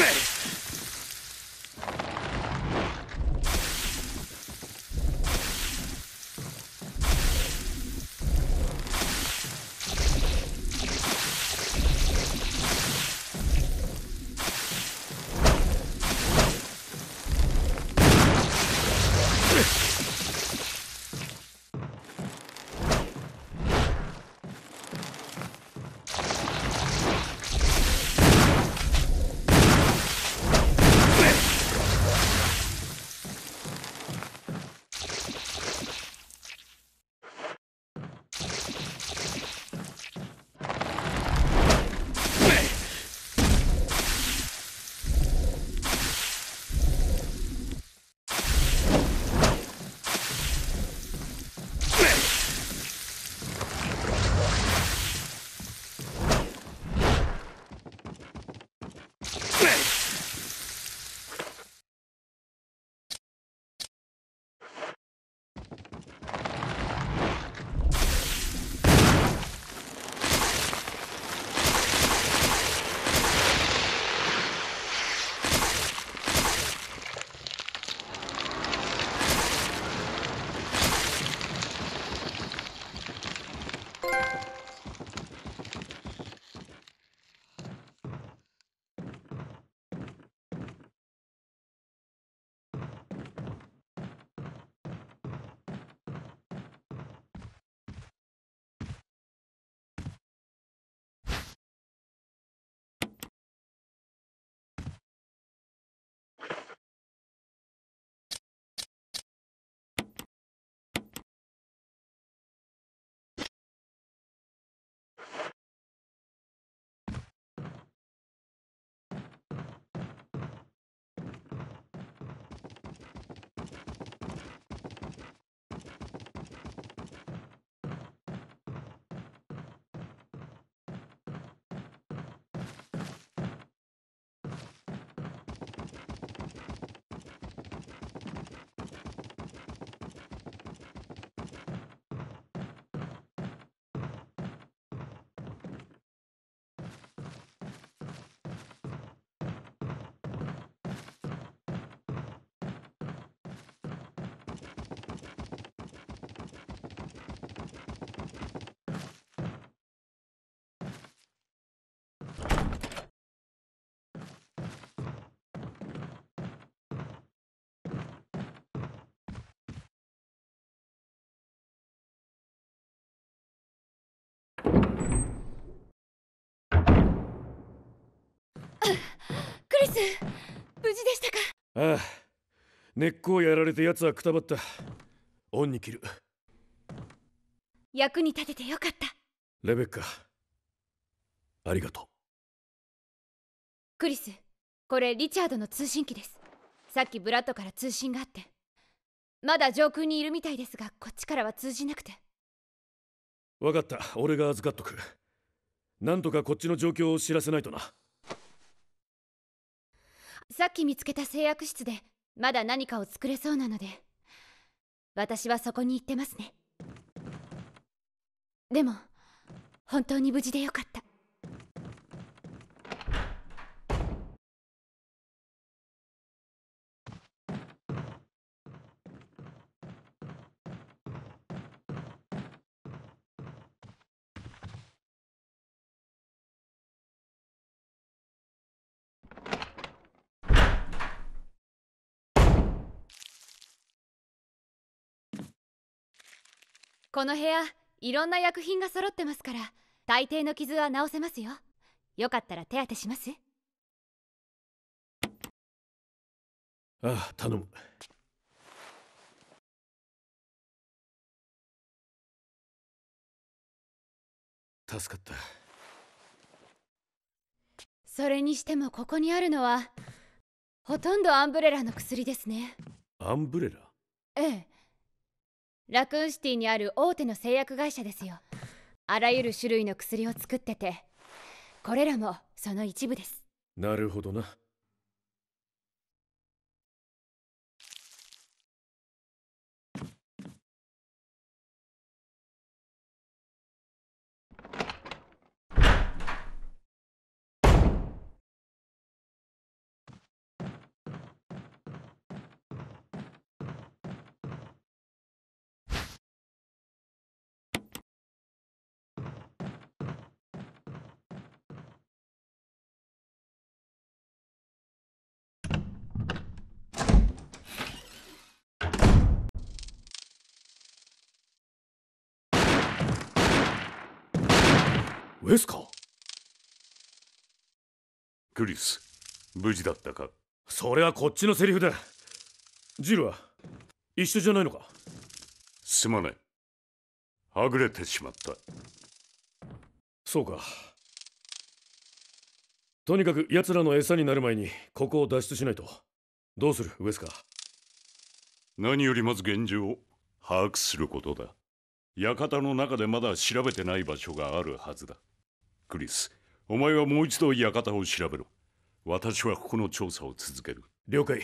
me! ん無事でしたかああ根っこをやられて奴はくたばった恩に切る役に立ててよかったレベッカありがとうクリスこれリチャードの通信機ですさっきブラッドから通信があってまだ上空にいるみたいですがこっちからは通じなくて分かった俺が預かっとくなんとかこっちの状況を知らせないとなさっき見つけた製薬室でまだ何かを作れそうなので私はそこに行ってますねでも本当に無事でよかったこの部屋いろんな薬品が揃ってますから大抵の傷は治せますよよかったら手当てしますああ頼む助かったそれにしてもここにあるのはほとんどアンブレラの薬ですねアンブレラええラクーンシティにある大手の製薬会社ですよあらゆる種類の薬を作っててこれらもその一部ですなるほどなメスかクリス無事だったかそれはこっちのセリフだジルは一緒じゃないのかすまないはぐれてしまったそうかとにかく奴らの餌になる前にここを脱出しないとどうするウエスカ何よりまず現状を把握することだ館の中でまだ調べてない場所があるはずだクリスお前はもう一度館を調べろ私はここの調査を続ける了解